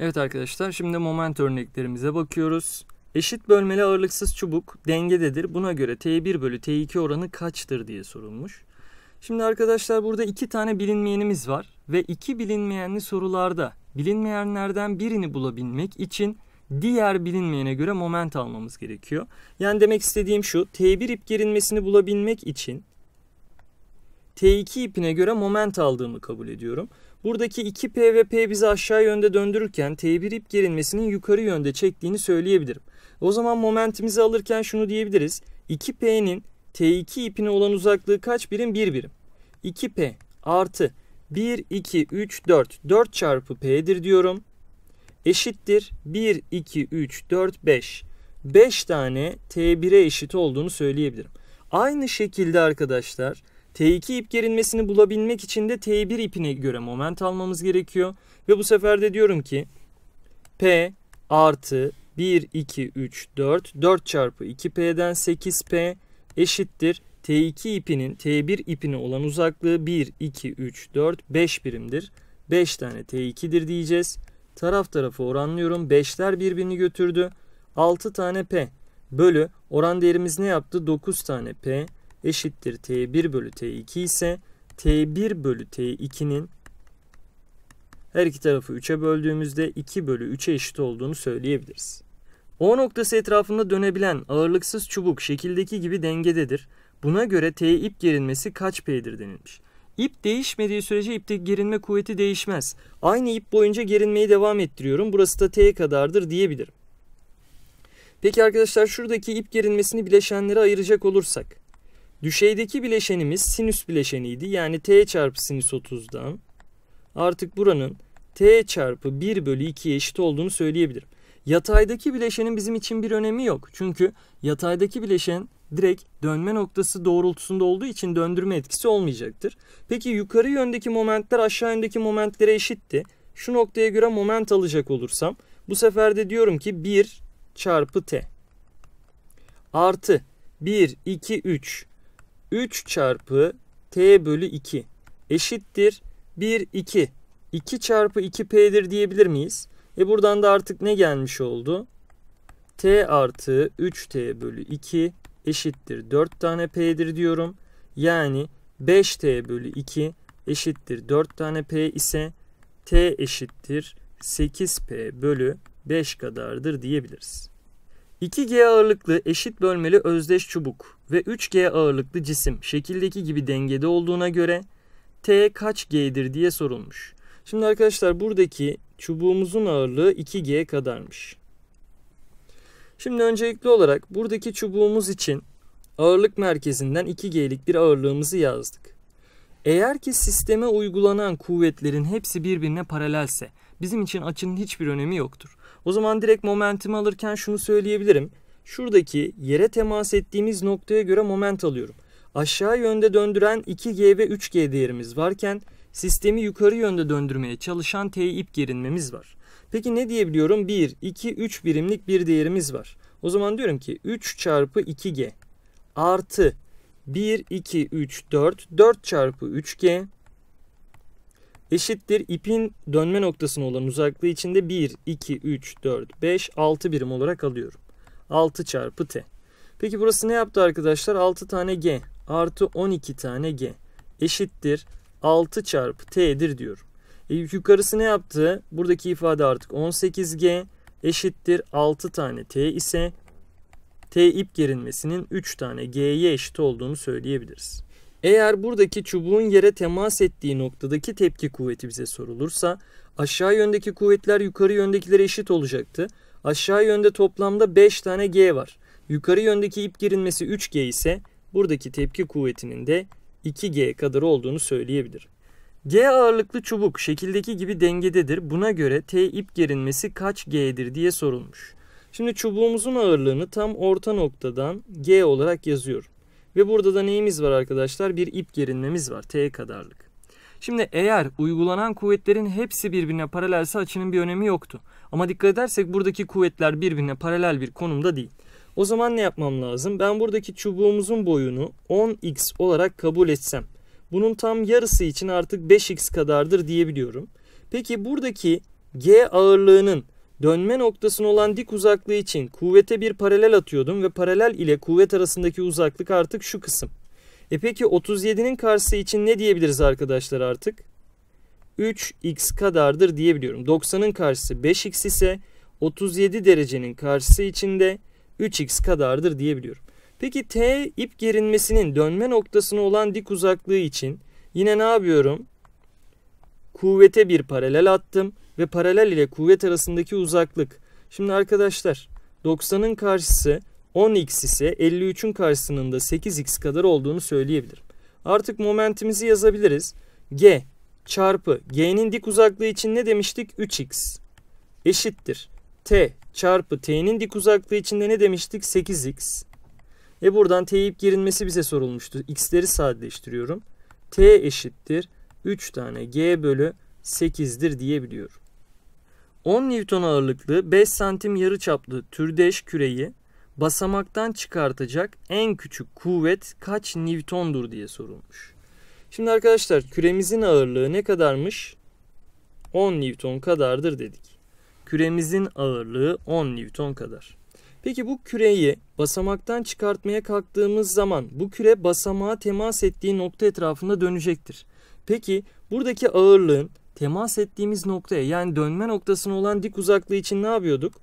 Evet arkadaşlar şimdi moment örneklerimize bakıyoruz. Eşit bölmeli ağırlıksız çubuk dengededir. Buna göre T1 bölü T2 oranı kaçtır diye sorulmuş. Şimdi arkadaşlar burada iki tane bilinmeyenimiz var. Ve iki bilinmeyenli sorularda bilinmeyenlerden birini bulabilmek için diğer bilinmeyene göre moment almamız gerekiyor. Yani demek istediğim şu T1 ip gerilmesini bulabilmek için T2 ipine göre moment aldığımı kabul ediyorum. Buradaki 2P ve P bizi aşağı yönde döndürürken T1 ip gerilmesinin yukarı yönde çektiğini söyleyebilirim. O zaman momentimizi alırken şunu diyebiliriz. 2P'nin T2 ipine olan uzaklığı kaç birim? 1 birim. 2P artı 1, 2, 3, 4. 4 çarpı P'dir diyorum. Eşittir 1, 2, 3, 4, 5. 5 tane T1'e eşit olduğunu söyleyebilirim. Aynı şekilde arkadaşlar T2 ip gerilmesini bulabilmek için de T1 ipine göre moment almamız gerekiyor. Ve bu sefer de diyorum ki P artı 1, 2, 3, 4. 4 çarpı 2P'den 8P eşittir. T2 ipinin T1 ipine olan uzaklığı 1, 2, 3, 4, 5 birimdir. 5 tane T2'dir diyeceğiz. Taraf tarafı oranlıyorum. 5'ler birbirini götürdü. 6 tane P bölü oran değerimiz ne yaptı? 9 tane P eşittir T1 bölü T2 ise T1 bölü T2'nin her iki tarafı 3'e böldüğümüzde 2 bölü 3'e eşit olduğunu söyleyebiliriz. O noktası etrafında dönebilen ağırlıksız çubuk şekildeki gibi dengededir. Buna göre T ip gerilmesi kaç P'dir denilmiş. İp değişmediği sürece ipteki gerilme kuvveti değişmez. Aynı ip boyunca gerilmeyi devam ettiriyorum. Burası da T kadardır diyebilirim. Peki arkadaşlar şuradaki ip gerilmesini bileşenlere ayıracak olursak. Düşeydeki bileşenimiz sinüs bileşeniydi. Yani t çarpı sinüs 30'dan artık buranın t çarpı 1 bölü 2'ye eşit olduğunu söyleyebilirim. Yataydaki bileşenin bizim için bir önemi yok. Çünkü yataydaki bileşen direkt dönme noktası doğrultusunda olduğu için döndürme etkisi olmayacaktır. Peki yukarı yöndeki momentler aşağı yöndeki momentlere eşitti. Şu noktaya göre moment alacak olursam bu sefer de diyorum ki 1 çarpı t artı 1, 2, 3 3 çarpı t bölü 2 eşittir 1 2. 2 çarpı 2p'dir diyebilir miyiz? E buradan da artık ne gelmiş oldu? t artı 3t bölü 2 eşittir 4 tane p'dir diyorum. Yani 5t bölü 2 eşittir 4 tane p ise t eşittir 8p bölü 5 kadardır diyebiliriz. 2G ağırlıklı eşit bölmeli özdeş çubuk ve 3G ağırlıklı cisim şekildeki gibi dengede olduğuna göre T kaç G'dir diye sorulmuş. Şimdi arkadaşlar buradaki çubuğumuzun ağırlığı 2G kadarmış. Şimdi öncelikli olarak buradaki çubuğumuz için ağırlık merkezinden 2G'lik bir ağırlığımızı yazdık. Eğer ki sisteme uygulanan kuvvetlerin hepsi birbirine paralelse bizim için açının hiçbir önemi yoktur. O zaman direkt momentumu alırken şunu söyleyebilirim. Şuradaki yere temas ettiğimiz noktaya göre moment alıyorum. Aşağı yönde döndüren 2G ve 3G değerimiz varken sistemi yukarı yönde döndürmeye çalışan T ip gerinmemiz var. Peki ne diyebiliyorum? 1, 2, 3 birimlik bir değerimiz var. O zaman diyorum ki 3 çarpı 2G artı 1, 2, 3, 4. 4 çarpı 3G eşittir ipin dönme noktasına olan uzaklığı içinde 1, 2, 3, 4, 5, 6 birim olarak alıyorum. 6 çarpı T. Peki burası ne yaptı arkadaşlar? 6 tane G artı 12 tane G eşittir 6 çarpı T'dir diyorum. E, yukarısı ne yaptı? Buradaki ifade artık 18G eşittir 6 tane T ise T ip gerilmesinin 3 tane G'ye eşit olduğunu söyleyebiliriz. Eğer buradaki çubuğun yere temas ettiği noktadaki tepki kuvveti bize sorulursa aşağı yöndeki kuvvetler yukarı yöndekilere eşit olacaktı. Aşağı yönde toplamda 5 tane G var. Yukarı yöndeki ip gerilmesi 3G ise buradaki tepki kuvvetinin de 2G kadar olduğunu söyleyebilir. G ağırlıklı çubuk şekildeki gibi dengededir. Buna göre T ip gerilmesi kaç G'dir diye sorulmuş. Şimdi çubuğumuzun ağırlığını tam orta noktadan G olarak yazıyorum. Ve burada da neyimiz var arkadaşlar? Bir ip gerinmemiz var T kadarlık. Şimdi eğer uygulanan kuvvetlerin hepsi birbirine paralelse açının bir önemi yoktu. Ama dikkat edersek buradaki kuvvetler birbirine paralel bir konumda değil. O zaman ne yapmam lazım? Ben buradaki çubuğumuzun boyunu 10x olarak kabul etsem. Bunun tam yarısı için artık 5x kadardır diyebiliyorum. Peki buradaki G ağırlığının Dönme noktasına olan dik uzaklığı için kuvvete bir paralel atıyordum ve paralel ile kuvvet arasındaki uzaklık artık şu kısım. E peki 37'nin karşısı için ne diyebiliriz arkadaşlar artık? 3x kadardır diyebiliyorum. 90'ın karşısı 5x ise 37 derecenin karşısı içinde 3x kadardır diyebiliyorum. Peki t ip gerinmesinin dönme noktasına olan dik uzaklığı için yine ne yapıyorum? Kuvvete bir paralel attım ve paralel ile kuvvet arasındaki uzaklık. Şimdi arkadaşlar 90'ın karşısı 10x ise 53'ün karşısının da 8x kadar olduğunu söyleyebilirim. Artık momentimizi yazabiliriz. G çarpı G'nin dik uzaklığı için ne demiştik? 3x eşittir. T çarpı T'nin dik uzaklığı için de ne demiştik? 8x. E buradan teyip girilmesi bize sorulmuştu. X'leri sadeleştiriyorum. T eşittir. 3 tane G bölü 8'dir diyebiliyorum. 10 Newton ağırlıklı 5 santim yarıçaplı türdeş küreyi basamaktan çıkartacak en küçük kuvvet kaç Newton'dur diye sorulmuş. Şimdi arkadaşlar küremizin ağırlığı ne kadarmış? 10 Newton kadardır dedik. Küremizin ağırlığı 10 Newton kadar. Peki bu küreyi basamaktan çıkartmaya kalktığımız zaman bu küre basamağa temas ettiği nokta etrafında dönecektir. Peki buradaki ağırlığın temas ettiğimiz noktaya yani dönme noktasına olan dik uzaklığı için ne yapıyorduk?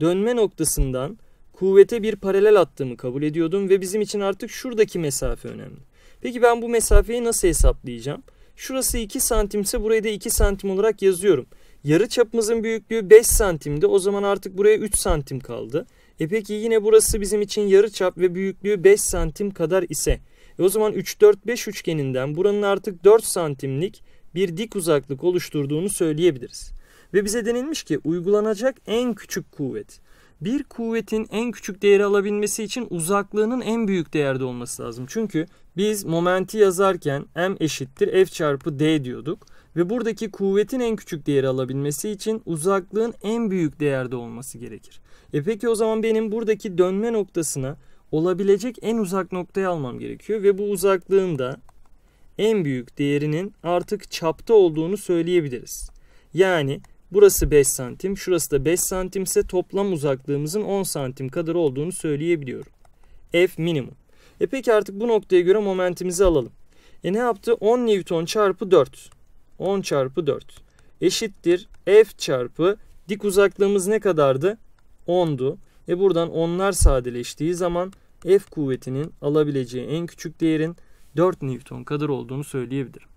Dönme noktasından kuvvete bir paralel attığımı kabul ediyordum ve bizim için artık şuradaki mesafe önemli. Peki ben bu mesafeyi nasıl hesaplayacağım? Şurası 2 santimse burayı da 2 santim olarak yazıyorum. Yarı çapımızın büyüklüğü 5 santimdi. O zaman artık buraya 3 santim kaldı. E peki yine burası bizim için yarı çap ve büyüklüğü 5 santim kadar ise. E o zaman 3-4-5 üçgeninden buranın artık 4 santimlik bir dik uzaklık oluşturduğunu söyleyebiliriz. Ve bize denilmiş ki uygulanacak en küçük kuvvet. Bir kuvvetin en küçük değeri alabilmesi için uzaklığının en büyük değerde olması lazım. Çünkü biz momenti yazarken m eşittir f çarpı d diyorduk. Ve buradaki kuvvetin en küçük değeri alabilmesi için uzaklığın en büyük değerde olması gerekir. E peki o zaman benim buradaki dönme noktasına olabilecek en uzak noktayı almam gerekiyor. Ve bu uzaklığın da en büyük değerinin artık çapta olduğunu söyleyebiliriz. Yani burası 5 santim, şurası da 5 santim ise toplam uzaklığımızın 10 santim kadar olduğunu söyleyebiliyorum. F minimum. E peki artık bu noktaya göre momentimizi alalım. E ne yaptı? 10 Newton çarpı 4. 10 çarpı 4 eşittir F çarpı dik uzaklığımız ne kadardı? 10'du. E buradan onlar sadeleştiği zaman F kuvvetinin alabileceği en küçük değerin 4 Newton kadar olduğunu söyleyebilirim.